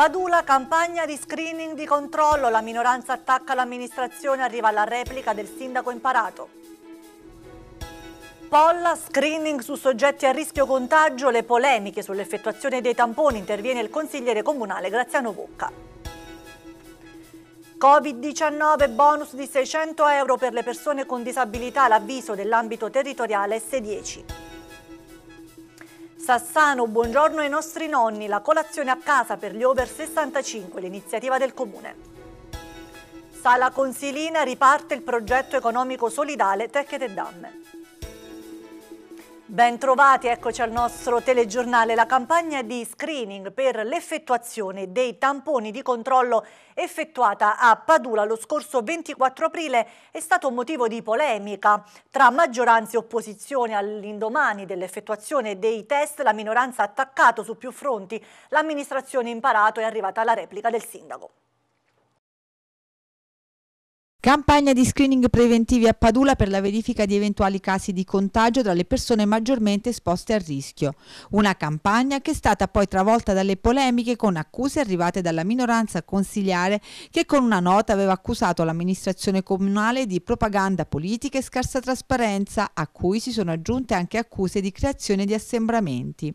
Padula, campagna di screening di controllo, la minoranza attacca l'amministrazione, arriva la replica del sindaco imparato. Polla, screening su soggetti a rischio contagio, le polemiche sull'effettuazione dei tamponi, interviene il consigliere comunale Graziano Bocca. Covid-19, bonus di 600 euro per le persone con disabilità, l'avviso dell'ambito territoriale S10. Sassano, buongiorno ai nostri nonni, la colazione a casa per gli over 65, l'iniziativa del Comune. Sala Consilina riparte il progetto economico solidale Tecche e Damme. Ben trovati, eccoci al nostro telegiornale. La campagna di screening per l'effettuazione dei tamponi di controllo effettuata a Padula lo scorso 24 aprile è stato un motivo di polemica tra maggioranza e opposizione. All'indomani dell'effettuazione dei test la minoranza ha attaccato su più fronti l'amministrazione imparato è arrivata la replica del sindaco. Campagna di screening preventivi a Padula per la verifica di eventuali casi di contagio dalle persone maggiormente esposte al rischio. Una campagna che è stata poi travolta dalle polemiche con accuse arrivate dalla minoranza consigliare che con una nota aveva accusato l'amministrazione comunale di propaganda politica e scarsa trasparenza, a cui si sono aggiunte anche accuse di creazione di assembramenti.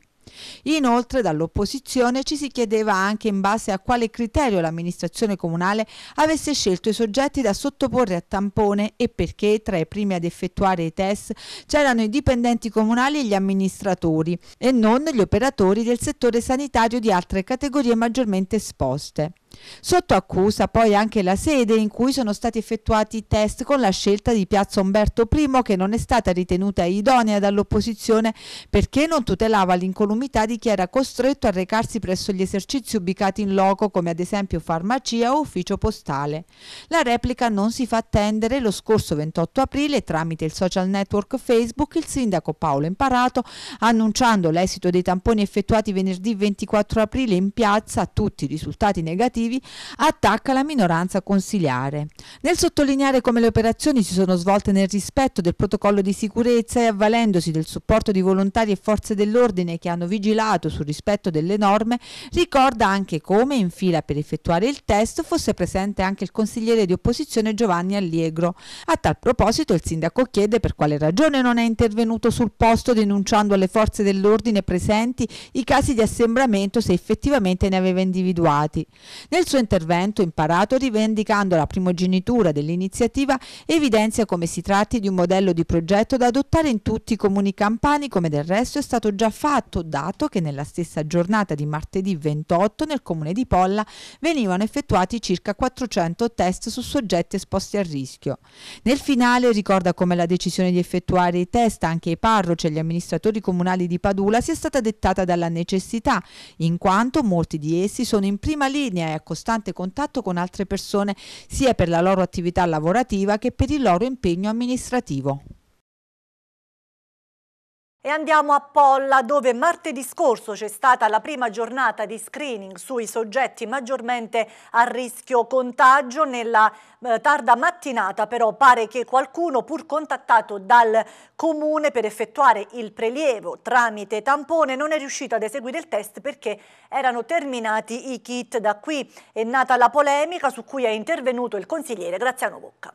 Inoltre dall'opposizione ci si chiedeva anche in base a quale criterio l'amministrazione comunale avesse scelto i soggetti da sottoporre a tampone e perché tra i primi ad effettuare i test c'erano i dipendenti comunali e gli amministratori e non gli operatori del settore sanitario di altre categorie maggiormente esposte. Sotto accusa poi anche la sede in cui sono stati effettuati i test con la scelta di Piazza Umberto I che non è stata ritenuta idonea dall'opposizione perché non tutelava l'incolumità di chi era costretto a recarsi presso gli esercizi ubicati in loco come ad esempio farmacia o ufficio postale. La replica non si fa attendere lo scorso 28 aprile tramite il social network Facebook il sindaco Paolo Imparato annunciando l'esito dei tamponi effettuati venerdì 24 aprile in piazza tutti i risultati negativi successivi, attacca la minoranza consiliare. Nel sottolineare come le operazioni si sono svolte nel rispetto del protocollo di sicurezza e avvalendosi del supporto di volontari e forze dell'ordine che hanno vigilato sul rispetto delle norme, ricorda anche come in fila per effettuare il test fosse presente anche il consigliere di opposizione Giovanni Allegro. A tal proposito il sindaco chiede per quale ragione non è intervenuto sul posto denunciando alle forze dell'ordine presenti i casi di assembramento se effettivamente ne aveva individuati. Nel suo intervento imparato, rivendicando la primogenitura dell'iniziativa, evidenzia come si tratti di un modello di progetto da adottare in tutti i comuni campani, come del resto è stato già fatto, dato che nella stessa giornata di martedì 28 nel comune di Polla venivano effettuati circa 400 test su soggetti esposti al rischio. Nel finale ricorda come la decisione di effettuare i test anche ai parroci e agli amministratori comunali di Padula sia stata dettata dalla necessità, in quanto molti di essi sono in prima linea e a costante contatto con altre persone sia per la loro attività lavorativa che per il loro impegno amministrativo. E andiamo a Polla dove martedì scorso c'è stata la prima giornata di screening sui soggetti maggiormente a rischio contagio. Nella eh, tarda mattinata però pare che qualcuno pur contattato dal comune per effettuare il prelievo tramite tampone non è riuscito ad eseguire il test perché erano terminati i kit. Da qui è nata la polemica su cui è intervenuto il consigliere Graziano Bocca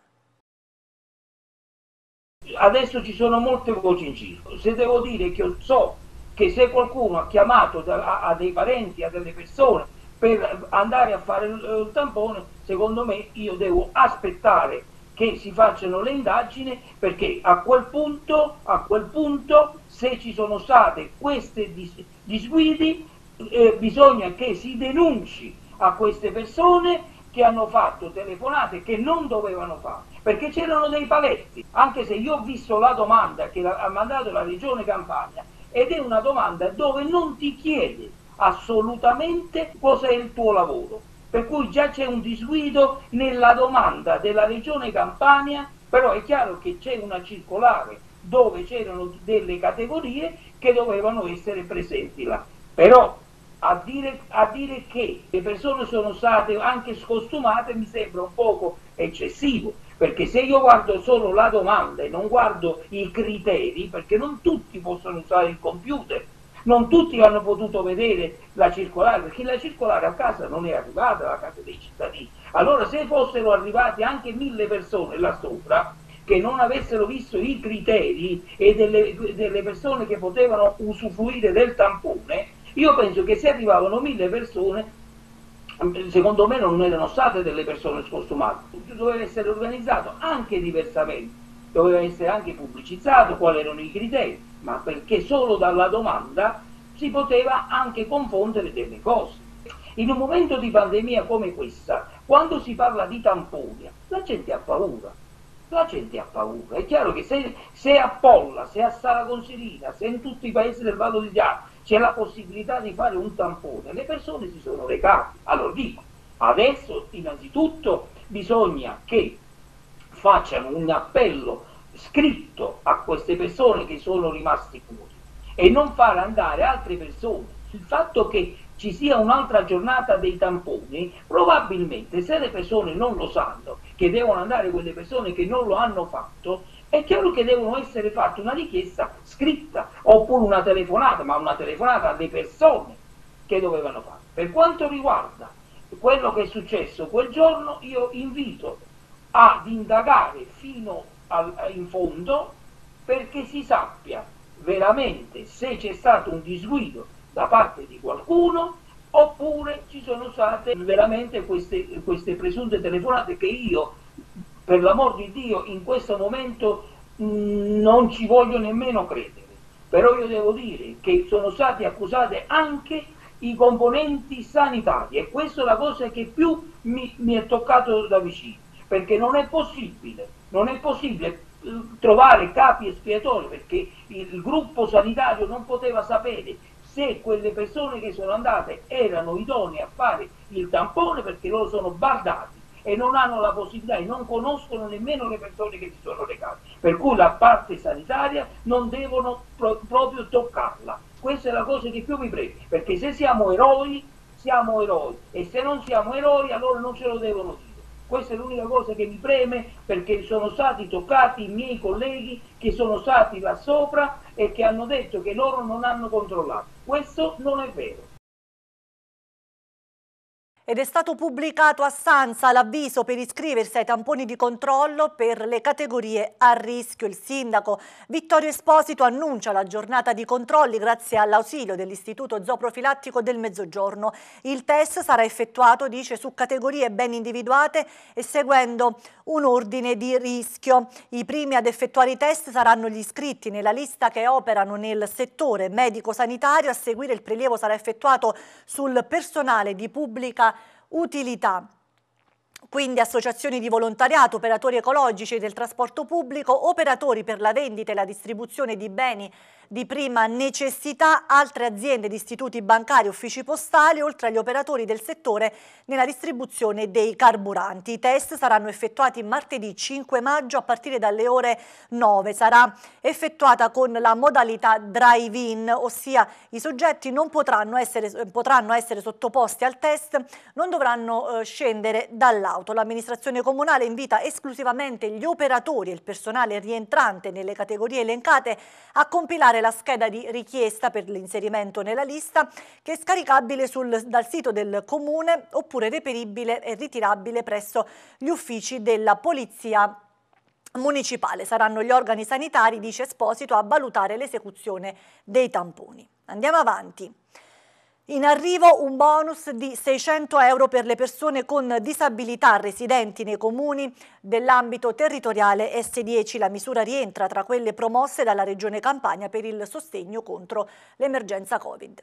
adesso ci sono molte voci in giro. Se devo dire che so che se qualcuno ha chiamato a, a dei parenti, a delle persone per andare a fare il, il tampone, secondo me io devo aspettare che si facciano le indagini perché a quel punto, a quel punto se ci sono state queste dis disguidi eh, bisogna che si denunci a queste persone che hanno fatto telefonate che non dovevano fare perché c'erano dei paletti, anche se io ho visto la domanda che ha mandato la Regione Campania ed è una domanda dove non ti chiede assolutamente cos'è il tuo lavoro, per cui già c'è un disguido nella domanda della Regione Campania, però è chiaro che c'è una circolare dove c'erano delle categorie che dovevano essere presenti là. Però a dire, a dire che le persone sono state anche scostumate mi sembra un poco eccessivo perché se io guardo solo la domanda e non guardo i criteri, perché non tutti possono usare il computer, non tutti hanno potuto vedere la circolare, perché la circolare a casa non è arrivata, alla casa dei cittadini. Allora se fossero arrivate anche mille persone là sopra, che non avessero visto i criteri e delle, delle persone che potevano usufruire del tampone, io penso che se arrivavano mille persone secondo me non erano state delle persone scostumate, doveva essere organizzato anche diversamente, doveva essere anche pubblicizzato quali erano i criteri, ma perché solo dalla domanda si poteva anche confondere delle cose. In un momento di pandemia come questa, quando si parla di tamponi, la gente ha paura. La gente ha paura. È chiaro che se, se a Polla, se a Sala Consilina, se in tutti i paesi del Vallo di Giano c'è la possibilità di fare un tampone, le persone si sono recate. Allora dico, adesso innanzitutto bisogna che facciano un appello scritto a queste persone che sono rimaste fuori e non far andare altre persone. Il fatto che ci sia un'altra giornata dei tamponi, probabilmente se le persone non lo sanno, che devono andare quelle persone che non lo hanno fatto, è chiaro che devono essere fatte una richiesta scritta oppure una telefonata, ma una telefonata alle persone che dovevano fare. Per quanto riguarda quello che è successo quel giorno, io invito ad indagare fino al, in fondo perché si sappia veramente se c'è stato un disguido da parte di qualcuno oppure ci sono state veramente queste, queste presunte telefonate che io per l'amor di Dio in questo momento mm, non ci voglio nemmeno credere, però io devo dire che sono stati accusati anche i componenti sanitari e questa è la cosa che più mi, mi è toccato da vicino, perché non è possibile, non è possibile mm, trovare capi espiatori perché il gruppo sanitario non poteva sapere se quelle persone che sono andate erano idonee a fare il tampone perché loro sono bardati e non hanno la possibilità e non conoscono nemmeno le persone che si sono recate. Per cui la parte sanitaria non devono pro proprio toccarla. Questa è la cosa che più mi preme, perché se siamo eroi, siamo eroi e se non siamo eroi allora non ce lo devono dire. Questa è l'unica cosa che mi preme perché sono stati toccati i miei colleghi che sono stati là sopra e che hanno detto che loro non hanno controllato. Questo non è vero ed è stato pubblicato a Sansa l'avviso per iscriversi ai tamponi di controllo per le categorie a rischio. Il sindaco Vittorio Esposito annuncia la giornata di controlli grazie all'ausilio dell'Istituto Zooprofilattico del Mezzogiorno. Il test sarà effettuato, dice, su categorie ben individuate e seguendo un ordine di rischio. I primi ad effettuare i test saranno gli iscritti nella lista che operano nel settore medico-sanitario. A seguire il prelievo sarà effettuato sul personale di pubblica utilità. Quindi associazioni di volontariato, operatori ecologici del trasporto pubblico, operatori per la vendita e la distribuzione di beni di prima necessità altre aziende ed istituti bancari e uffici postali, oltre agli operatori del settore nella distribuzione dei carburanti. I test saranno effettuati martedì 5 maggio a partire dalle ore 9. Sarà effettuata con la modalità drive-in, ossia i soggetti non potranno essere, potranno essere sottoposti al test, non dovranno eh, scendere dall'auto. L'amministrazione comunale invita esclusivamente gli operatori e il personale rientrante nelle categorie elencate a compilare la scheda di richiesta per l'inserimento nella lista che è scaricabile sul, dal sito del comune oppure reperibile e ritirabile presso gli uffici della polizia municipale. Saranno gli organi sanitari, dice Esposito, a valutare l'esecuzione dei tamponi. Andiamo avanti. In arrivo un bonus di 600 euro per le persone con disabilità residenti nei comuni dell'ambito territoriale S10. La misura rientra tra quelle promosse dalla Regione Campania per il sostegno contro l'emergenza Covid.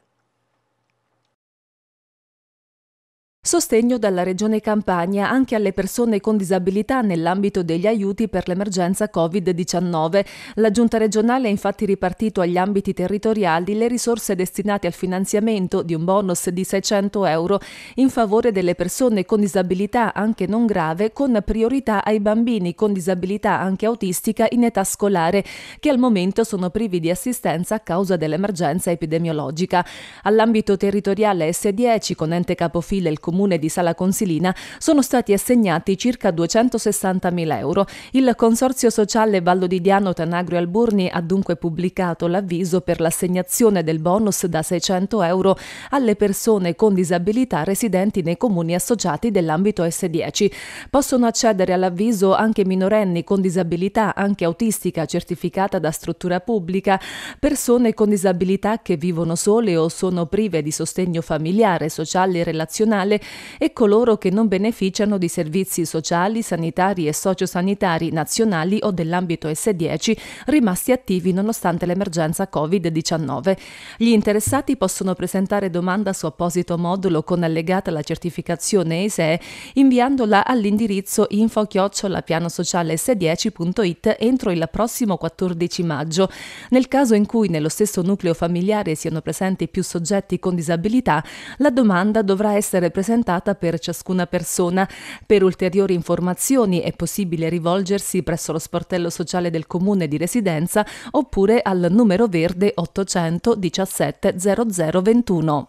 Sostegno dalla Regione Campania anche alle persone con disabilità nell'ambito degli aiuti per l'emergenza Covid-19. La Giunta regionale ha infatti ripartito agli ambiti territoriali le risorse destinate al finanziamento di un bonus di 600 euro in favore delle persone con disabilità anche non grave, con priorità ai bambini con disabilità anche autistica in età scolare, che al momento sono privi di assistenza a causa dell'emergenza epidemiologica. All'ambito territoriale S10, con ente capofile il Comune comune di Sala Consilina sono stati assegnati circa 260.000 euro. Il Consorzio Sociale Vallo di Vallodidiano Tanagrio Alburni ha dunque pubblicato l'avviso per l'assegnazione del bonus da 600 euro alle persone con disabilità residenti nei comuni associati dell'ambito S10. Possono accedere all'avviso anche minorenni con disabilità, anche autistica certificata da struttura pubblica, persone con disabilità che vivono sole o sono prive di sostegno familiare, sociale e relazionale e coloro che non beneficiano di servizi sociali, sanitari e sociosanitari nazionali o dell'ambito S10 rimasti attivi nonostante l'emergenza Covid-19. Gli interessati possono presentare domanda su apposito modulo con allegata la certificazione ESEE inviandola all'indirizzo info-pianosocialess10.it entro il prossimo 14 maggio. Nel caso in cui nello stesso nucleo familiare siano presenti più soggetti con disabilità, la domanda dovrà essere presentata rappresentata per ciascuna persona. Per ulteriori informazioni è possibile rivolgersi presso lo sportello sociale del comune di residenza oppure al numero verde 800 17 00 21.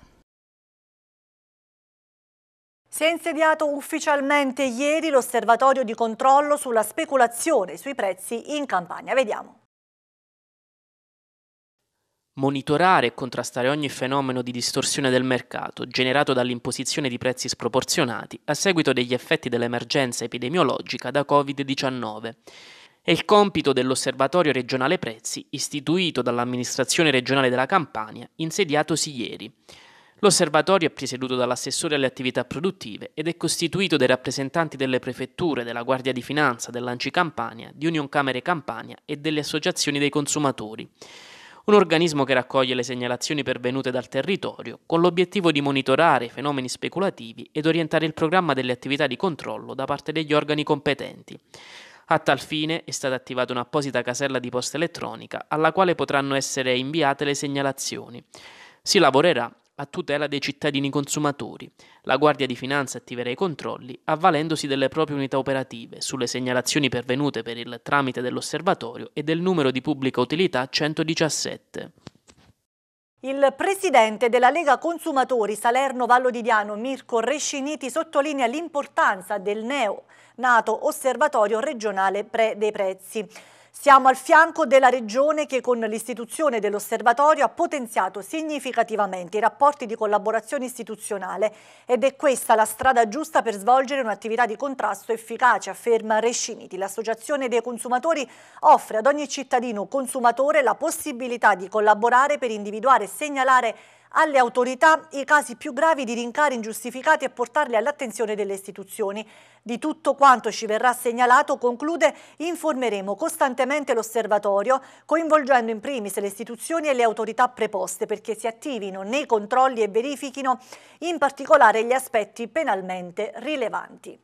Si è insediato ufficialmente ieri l'osservatorio di controllo sulla speculazione sui prezzi in Campania. Vediamo monitorare e contrastare ogni fenomeno di distorsione del mercato generato dall'imposizione di prezzi sproporzionati a seguito degli effetti dell'emergenza epidemiologica da Covid-19. È il compito dell'Osservatorio regionale prezzi istituito dall'amministrazione regionale della Campania, insediatosi ieri. L'osservatorio è presieduto dall'assessore alle attività produttive ed è costituito dai rappresentanti delle prefetture, della Guardia di Finanza, dell'Anci Campania, di Union Camere Campania e delle associazioni dei consumatori un organismo che raccoglie le segnalazioni pervenute dal territorio con l'obiettivo di monitorare i fenomeni speculativi ed orientare il programma delle attività di controllo da parte degli organi competenti. A tal fine è stata attivata un'apposita casella di posta elettronica alla quale potranno essere inviate le segnalazioni. Si lavorerà a tutela dei cittadini consumatori. La Guardia di Finanza attiverà i controlli avvalendosi delle proprie unità operative sulle segnalazioni pervenute per il tramite dell'osservatorio e del numero di pubblica utilità 117. Il presidente della Lega Consumatori Salerno Vallo di Diano, Mirko Resciniti, sottolinea l'importanza del neo nato Osservatorio regionale pre dei prezzi. Siamo al fianco della Regione che con l'istituzione dell'osservatorio ha potenziato significativamente i rapporti di collaborazione istituzionale ed è questa la strada giusta per svolgere un'attività di contrasto efficace, afferma Resciniti. L'Associazione dei consumatori offre ad ogni cittadino consumatore la possibilità di collaborare per individuare e segnalare alle autorità i casi più gravi di rincari ingiustificati e portarli all'attenzione delle istituzioni. Di tutto quanto ci verrà segnalato, conclude, informeremo costantemente l'osservatorio, coinvolgendo in primis le istituzioni e le autorità preposte perché si attivino nei controlli e verifichino in particolare gli aspetti penalmente rilevanti.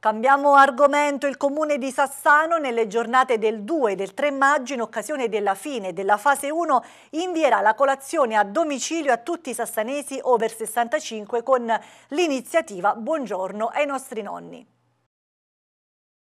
Cambiamo argomento. Il comune di Sassano nelle giornate del 2 e del 3 maggio in occasione della fine della fase 1 invierà la colazione a domicilio a tutti i sassanesi over 65 con l'iniziativa Buongiorno ai nostri nonni.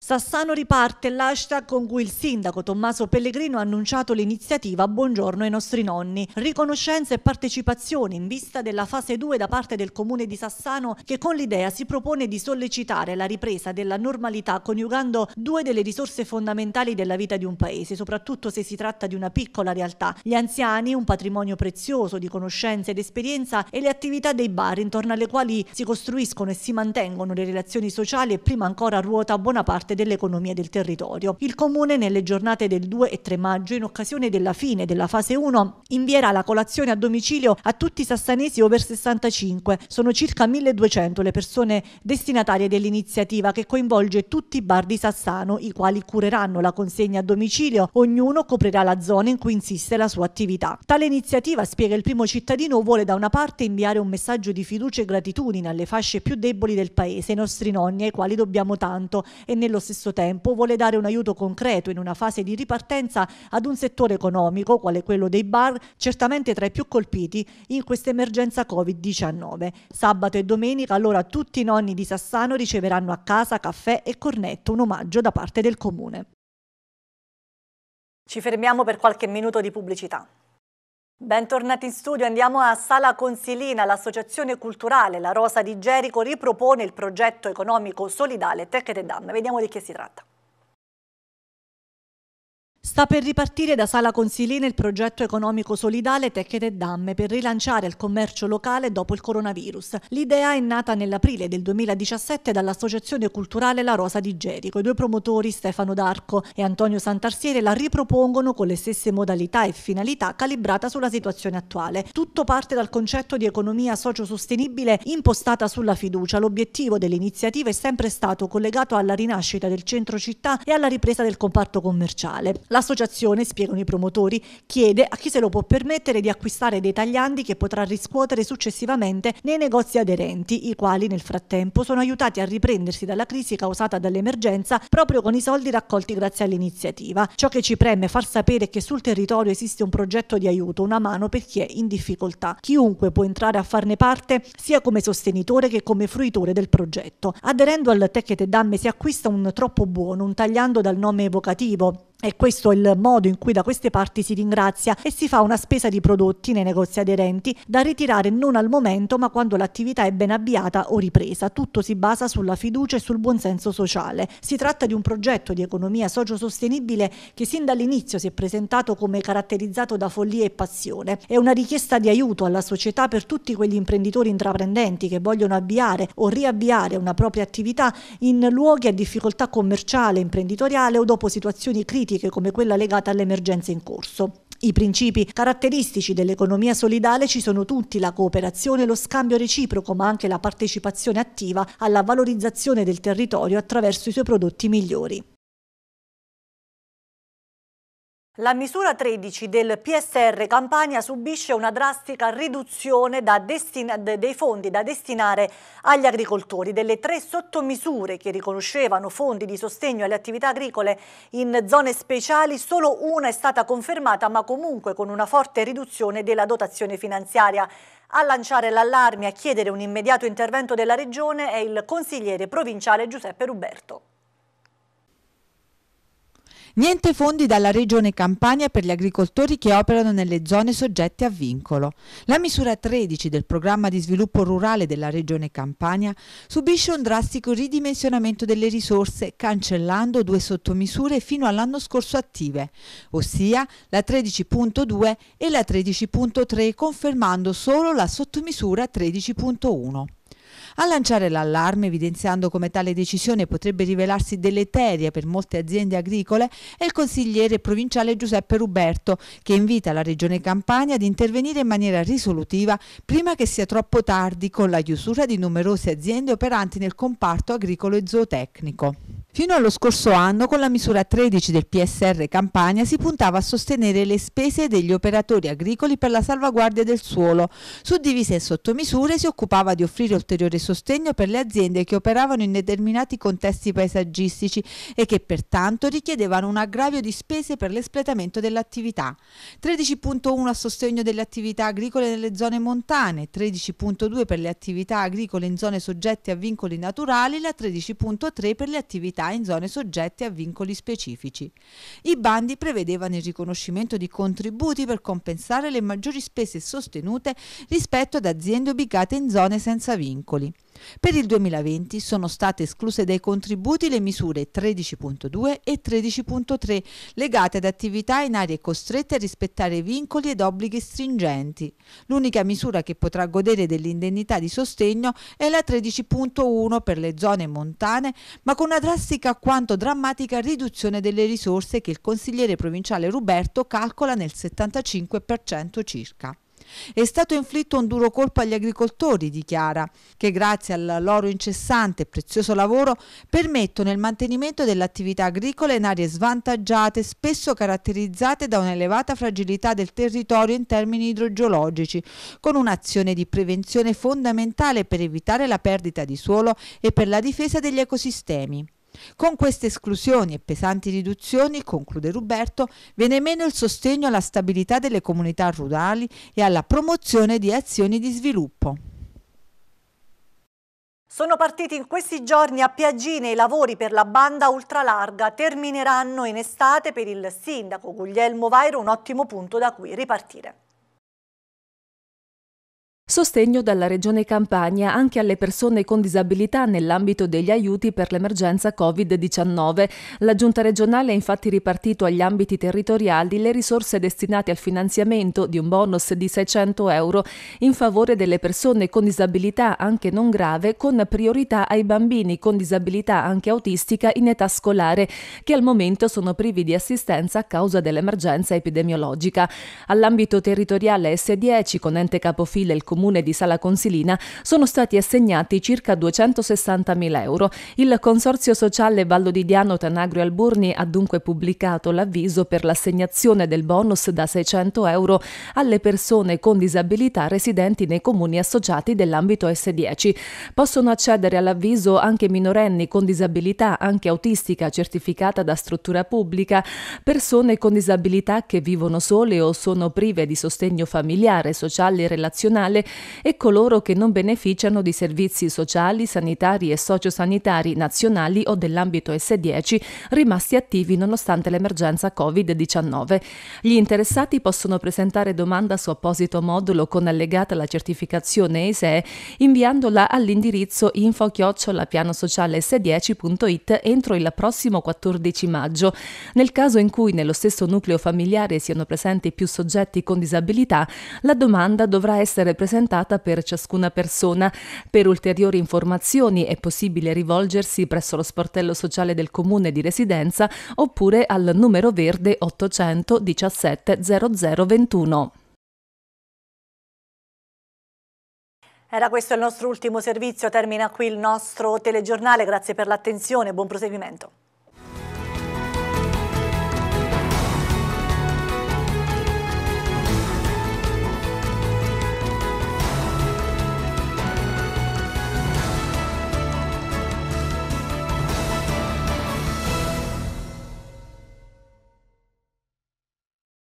Sassano riparte l'hashtag con cui il sindaco Tommaso Pellegrino ha annunciato l'iniziativa Buongiorno ai nostri nonni. Riconoscenza e partecipazione in vista della fase 2 da parte del comune di Sassano che con l'idea si propone di sollecitare la ripresa della normalità coniugando due delle risorse fondamentali della vita di un paese, soprattutto se si tratta di una piccola realtà. Gli anziani, un patrimonio prezioso di conoscenza ed esperienza e le attività dei bar intorno alle quali si costruiscono e si mantengono le relazioni sociali e prima ancora ruota buona parte parte dell'economia del territorio. Il Comune nelle giornate del 2 e 3 maggio, in occasione della fine della fase 1, invierà la colazione a domicilio a tutti i sassanesi over 65. Sono circa 1200 le persone destinatarie dell'iniziativa che coinvolge tutti i bar di Sassano, i quali cureranno la consegna a domicilio, ognuno coprirà la zona in cui insiste la sua attività. Tale iniziativa, spiega il primo cittadino, vuole da una parte inviare un messaggio di fiducia e gratitudine alle fasce più deboli del paese, i nostri nonni ai quali dobbiamo tanto e nello nello stesso tempo vuole dare un aiuto concreto in una fase di ripartenza ad un settore economico, quale quello dei bar, certamente tra i più colpiti in questa emergenza Covid-19. Sabato e domenica allora tutti i nonni di Sassano riceveranno a casa caffè e cornetto, un omaggio da parte del comune. Ci fermiamo per qualche minuto di pubblicità. Bentornati in studio, andiamo a Sala Consilina, l'associazione culturale La Rosa di Gerico ripropone il progetto economico solidale Tecche Dam. Vediamo di che si tratta. Sta per ripartire da Sala Consilina il progetto economico solidale Tecche e Damme per rilanciare il commercio locale dopo il coronavirus. L'idea è nata nell'aprile del 2017 dall'Associazione Culturale La Rosa di Gerico. I due promotori Stefano D'Arco e Antonio Santarsiere la ripropongono con le stesse modalità e finalità calibrata sulla situazione attuale. Tutto parte dal concetto di economia sociosostenibile impostata sulla fiducia. L'obiettivo dell'iniziativa è sempre stato collegato alla rinascita del centro città e alla ripresa del comparto commerciale. L'associazione, spiegano i promotori, chiede a chi se lo può permettere di acquistare dei tagliandi che potrà riscuotere successivamente nei negozi aderenti, i quali nel frattempo sono aiutati a riprendersi dalla crisi causata dall'emergenza proprio con i soldi raccolti grazie all'iniziativa. Ciò che ci preme far sapere è che sul territorio esiste un progetto di aiuto, una mano per chi è in difficoltà. Chiunque può entrare a farne parte sia come sostenitore che come fruitore del progetto. Aderendo al Tecchete Damme si acquista un troppo buono, un tagliando dal nome evocativo e questo è il modo in cui da queste parti si ringrazia e si fa una spesa di prodotti nei negozi aderenti da ritirare non al momento ma quando l'attività è ben avviata o ripresa. Tutto si basa sulla fiducia e sul buonsenso sociale. Si tratta di un progetto di economia sociosostenibile che sin dall'inizio si è presentato come caratterizzato da follia e passione. È una richiesta di aiuto alla società per tutti quegli imprenditori intraprendenti che vogliono avviare o riavviare una propria attività in luoghi a difficoltà commerciale, imprenditoriale o dopo situazioni critiche politiche come quella legata all'emergenza in corso. I principi caratteristici dell'economia solidale ci sono tutti, la cooperazione, lo scambio reciproco, ma anche la partecipazione attiva alla valorizzazione del territorio attraverso i suoi prodotti migliori. La misura 13 del PSR Campania subisce una drastica riduzione dei fondi da destinare agli agricoltori. Delle tre sottomisure che riconoscevano fondi di sostegno alle attività agricole in zone speciali, solo una è stata confermata ma comunque con una forte riduzione della dotazione finanziaria. A lanciare l'allarme e a chiedere un immediato intervento della Regione è il consigliere provinciale Giuseppe Ruberto. Niente fondi dalla Regione Campania per gli agricoltori che operano nelle zone soggette a vincolo. La misura 13 del programma di sviluppo rurale della Regione Campania subisce un drastico ridimensionamento delle risorse cancellando due sottomisure fino all'anno scorso attive, ossia la 13.2 e la 13.3 confermando solo la sottomisura 13.1 a lanciare l'allarme evidenziando come tale decisione potrebbe rivelarsi deleteria per molte aziende agricole è il consigliere provinciale Giuseppe Ruberto che invita la Regione Campania ad intervenire in maniera risolutiva prima che sia troppo tardi con la chiusura di numerose aziende operanti nel comparto agricolo e zootecnico. Fino allo scorso anno con la misura 13 del PSR Campania si puntava a sostenere le spese degli operatori agricoli per la salvaguardia del suolo. Suddivise e sottomisure si occupava di offrire ulteriore sostegno per le aziende che operavano in determinati contesti paesaggistici e che pertanto richiedevano un aggravio di spese per l'espletamento dell'attività. 13.1 a sostegno delle attività agricole nelle zone montane, 13.2 per le attività agricole in zone soggette a vincoli naturali, la 13.3 per le attività in zone soggette a vincoli specifici. I bandi prevedevano il riconoscimento di contributi per compensare le maggiori spese sostenute rispetto ad aziende ubicate in zone senza vincoli. Per il 2020 sono state escluse dai contributi le misure 13.2 e 13.3 legate ad attività in aree costrette a rispettare vincoli ed obblighi stringenti. L'unica misura che potrà godere dell'indennità di sostegno è la 13.1 per le zone montane, ma con una drastica quanto drammatica riduzione delle risorse che il consigliere provinciale Ruberto calcola nel 75% circa. È stato inflitto un duro colpo agli agricoltori, dichiara, che grazie al loro incessante e prezioso lavoro permettono il mantenimento dell'attività agricola in aree svantaggiate, spesso caratterizzate da un'elevata fragilità del territorio in termini idrogeologici, con un'azione di prevenzione fondamentale per evitare la perdita di suolo e per la difesa degli ecosistemi. Con queste esclusioni e pesanti riduzioni, conclude Ruberto, viene meno il sostegno alla stabilità delle comunità rurali e alla promozione di azioni di sviluppo. Sono partiti in questi giorni a Piagine i lavori per la banda ultralarga, termineranno in estate per il sindaco Guglielmo Vairo un ottimo punto da cui ripartire. Sostegno dalla Regione Campania anche alle persone con disabilità nell'ambito degli aiuti per l'emergenza Covid-19. La Giunta regionale ha infatti ripartito agli ambiti territoriali le risorse destinate al finanziamento di un bonus di 600 euro in favore delle persone con disabilità anche non grave, con priorità ai bambini con disabilità anche autistica in età scolare, che al momento sono privi di assistenza a causa dell'emergenza epidemiologica. All'ambito territoriale S10, con ente capofila il Comune comune di Sala Consilina sono stati assegnati circa 260.000 euro. Il Consorzio Sociale Vallo di Diano Tanagrio Alburni ha dunque pubblicato l'avviso per l'assegnazione del bonus da 600 euro alle persone con disabilità residenti nei comuni associati dell'ambito S10. Possono accedere all'avviso anche minorenni con disabilità anche autistica certificata da struttura pubblica, persone con disabilità che vivono sole o sono prive di sostegno familiare, sociale e relazionale e coloro che non beneficiano di servizi sociali, sanitari e sociosanitari nazionali o dell'ambito S10 rimasti attivi nonostante l'emergenza Covid-19. Gli interessati possono presentare domanda su apposito modulo con allegata la certificazione ESEE inviandola all'indirizzo info-pianosocialess10.it entro il prossimo 14 maggio. Nel caso in cui nello stesso nucleo familiare siano presenti più soggetti con disabilità, la domanda dovrà essere presentata presentata per ciascuna persona. Per ulteriori informazioni è possibile rivolgersi presso lo sportello sociale del comune di residenza oppure al numero verde 800 817 0021. Era questo il nostro ultimo servizio, termina qui il nostro telegiornale, grazie per l'attenzione, buon proseguimento.